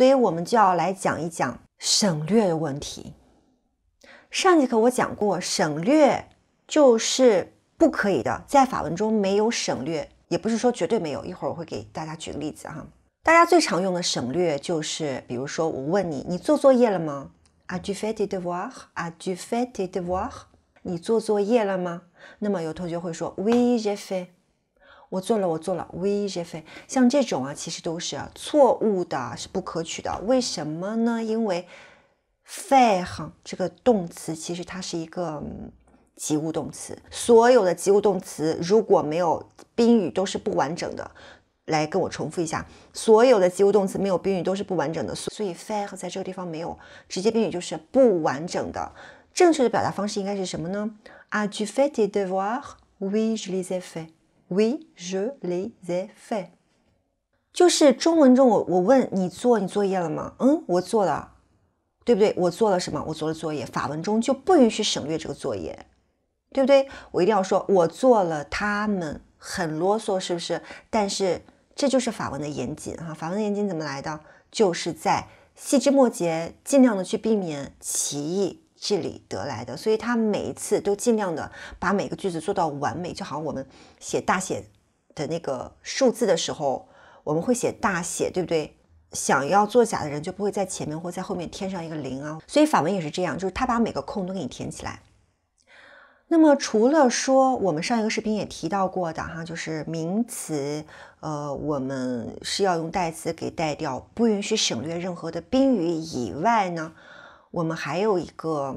所以我们就要来讲一讲省略的问题。上节课我讲过，省略就是不可以的，在法文中没有省略，也不是说绝对没有。一会儿我会给大家举个例子哈。大家最常用的省略就是，比如说我问你，你做作业了吗？a fait s u As-tu fait devoirs? tes tes devoirs? 你做作业了吗？那么有同学会说，oui，j'ai fait。我做了，我做了。We l e f a i t 像这种啊，其实都是错误的，是不可取的。为什么呢？因为 f a i r 哈这个动词其实它是一个及物动词，所有的及物动词如果没有宾语都是不完整的。来跟我重复一下，所有的及物动词没有宾语都是不完整的。所以 f a i r 和在这个地方没有直接宾语，就是不完整的。正确的表达方式应该是什么呢？As tu faites de voir？We les faits。We usually t h e f a i t 就是中文中，我我问你做你作业了吗？嗯，我做了，对不对？我做了什么？我做了作业。法文中就不允许省略这个作业，对不对？我一定要说，我做了。他们很啰嗦，是不是？但是这就是法文的严谨哈。法文的严谨怎么来的？就是在细枝末节，尽量的去避免歧义。这里得来的，所以他每一次都尽量的把每个句子做到完美，就好像我们写大写的那个数字的时候，我们会写大写，对不对？想要作假的人就不会在前面或在后面添上一个零啊。所以法文也是这样，就是他把每个空都给你填起来。那么除了说我们上一个视频也提到过的哈，就是名词，呃，我们是要用代词给代掉，不允许省略任何的宾语以外呢？我们还有一个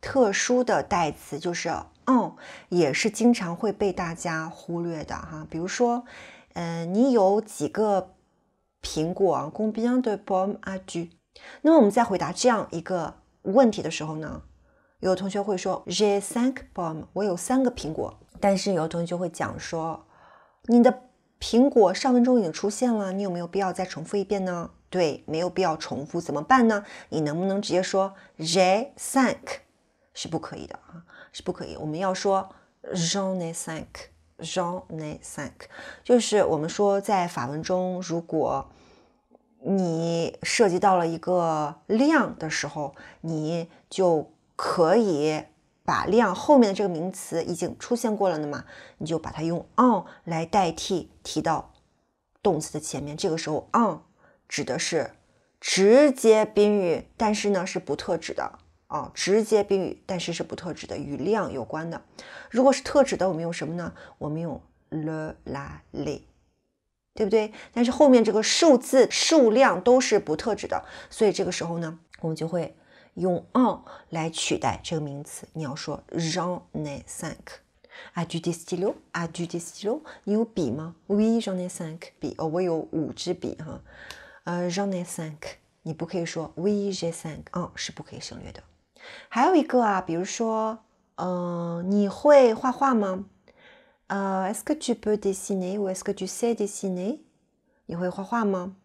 特殊的代词，就是嗯，也是经常会被大家忽略的哈。比如说，嗯，你有几个苹果啊？公边的 bomb 阿 u 那么我们在回答这样一个问题的时候呢，有同学会说 three thank bomb，我有三个苹果。但是有同学会讲说，你的。苹果上文中已经出现了，你有没有必要再重复一遍呢？对，没有必要重复，怎么办呢？你能不能直接说 j e a n k 是不可以的啊，是不可以。我们要说 jeanne，jeanne。就是我们说在法文中，如果你涉及到了一个量的时候，你就可以。把量后面的这个名词已经出现过了呢嘛？你就把它用 on 来代替，提到动词的前面。这个时候 on 指的是直接宾语，但是呢是不特指的啊。直接宾语，但是是不特指的，与量有关的。如果是特指的，我们用什么呢？我们用 le、la、l 对不对？但是后面这个数字数量都是不特指的，所以这个时候呢，我们就会。用 en 来取代这个名词，你要说 j'en ai cinq。as-tu des stylos? as-tu des stylos? 你有笔吗？Oui, j'en ai cinq 笔哦，我有五支笔哈。呃，j'en ai cinq，你不可以说 oui j'ai cinq，嗯，是不可以省略的。还有一个啊，比如说，嗯，你会画画吗？呃，est-ce que tu peux dessiner ou est-ce que tu sais dessiner？你会画画吗？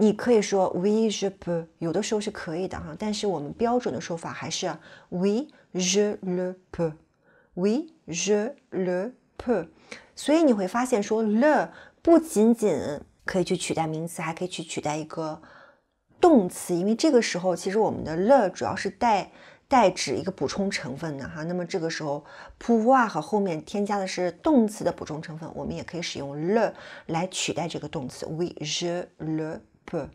你可以说 we're le，有的时候是可以的哈，但是我们标准的说法还是 we're le，we're le。所以你会发现，说 le 不仅仅可以去取代名词，还可以去取代一个动词，因为这个时候其实我们的 le 主要是代代指一个补充成分的哈。那么这个时候，pour 和后面添加的是动词的补充成分，我们也可以使用 le 来取代这个动词 we're le。不，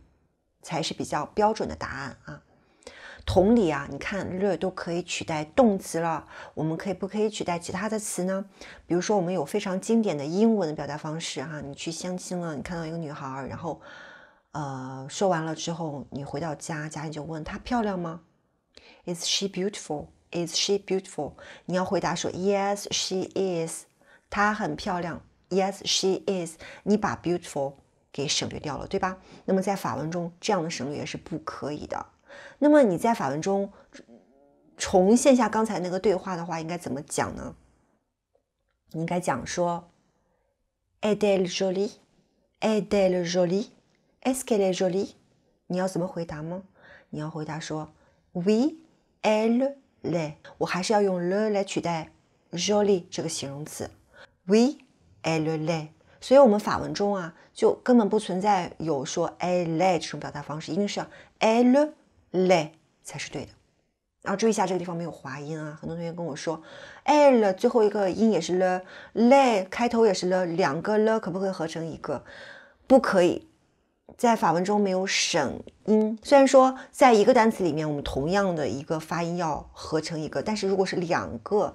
才是比较标准的答案啊。同理啊，你看，le 都可以取代动词了。我们可以不可以取代其他的词呢？比如说，我们有非常经典的英文的表达方式哈。你去相亲了，你看到一个女孩，然后，呃，说完了之后，你回到家，家里就问她漂亮吗？Is she beautiful? Is she beautiful? 你要回答说，Yes, she is。她很漂亮。Yes, she is。你把 beautiful。给省略掉了，对吧？那么在法文中，这样的省略也是不可以的。那么你在法文中重现下刚才那个对话的话，应该怎么讲呢？你应该讲说 “elle jolie”，“elle d jolie”，“elle jolie”。你要怎么回答吗？你要回答说 w e elle le”，我还是要用 “le” 来取代 “jolie” 这个形容词 w e elle le”。所以，我们法文中啊，就根本不存在有说哎嘞这种表达方式，一定是要 l 嘞才是对的。然后注意一下这个地方没有滑音啊。很多同学跟我说，l 了最后一个音也是了，嘞开头也是了，两个了可不可以合成一个？不可以，在法文中没有省音。虽然说在一个单词里面，我们同样的一个发音要合成一个，但是如果是两个。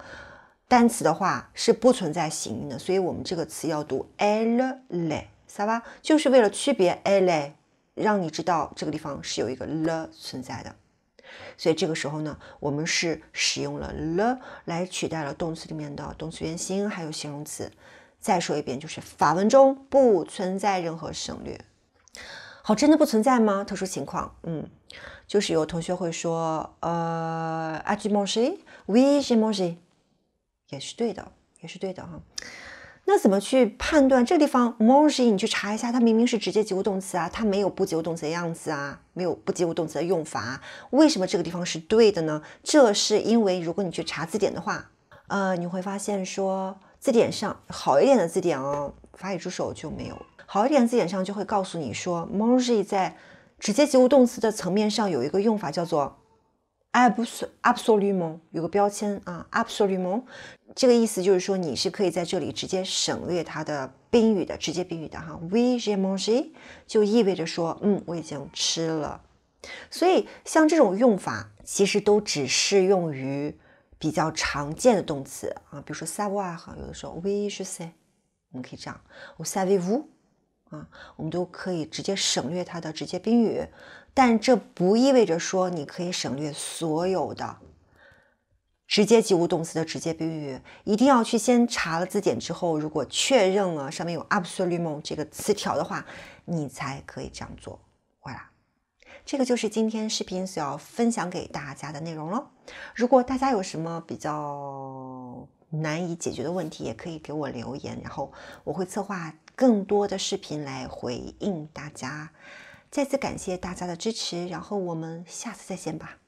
单词的话是不存在形音的，所以我们这个词要读 le，啥吧？就是为了区别 le，让你知道这个地方是有一个 l 存在的。所以这个时候呢，我们是使用了 l 来取代了动词里面的动词原形，还有形容词。再说一遍，就是法文中不存在任何省略。好，真的不存在吗？特殊情况，嗯，就是有同学会说，呃，as t 西，m a n g oui j'ai m a n g 也是对的，也是对的哈。那怎么去判断这个地方？moji，你去查一下，它明明是直接及物动词啊，它没有不及物动词的样子啊，没有不及物动词的用法，为什么这个地方是对的呢？这是因为，如果你去查字典的话，呃，你会发现说，字典上好一点的字典哦，法语助手就没有好一点的字典上就会告诉你说，moji 在直接及物动词的层面上有一个用法叫做。absolutely 有个标签啊，absolutely，这个意思就是说你是可以在这里直接省略它的宾语的，直接宾语的哈。We je m a n g 就意味着说，嗯，我已经吃了。所以像这种用法，其实都只适用于比较常见的动词啊，比如说 savoir，有的时候 we s l e s a y 我们可以这样，我 s a v e y vous。啊，我们都可以直接省略它的直接宾语，但这不意味着说你可以省略所有的直接及物动词的直接宾语。一定要去先查了字典之后，如果确认了上面有 a b s o l u t e n t 这个词条的话，你才可以这样做。好了，这个就是今天视频所要分享给大家的内容了。如果大家有什么比较难以解决的问题，也可以给我留言，然后我会策划。更多的视频来回应大家，再次感谢大家的支持，然后我们下次再见吧。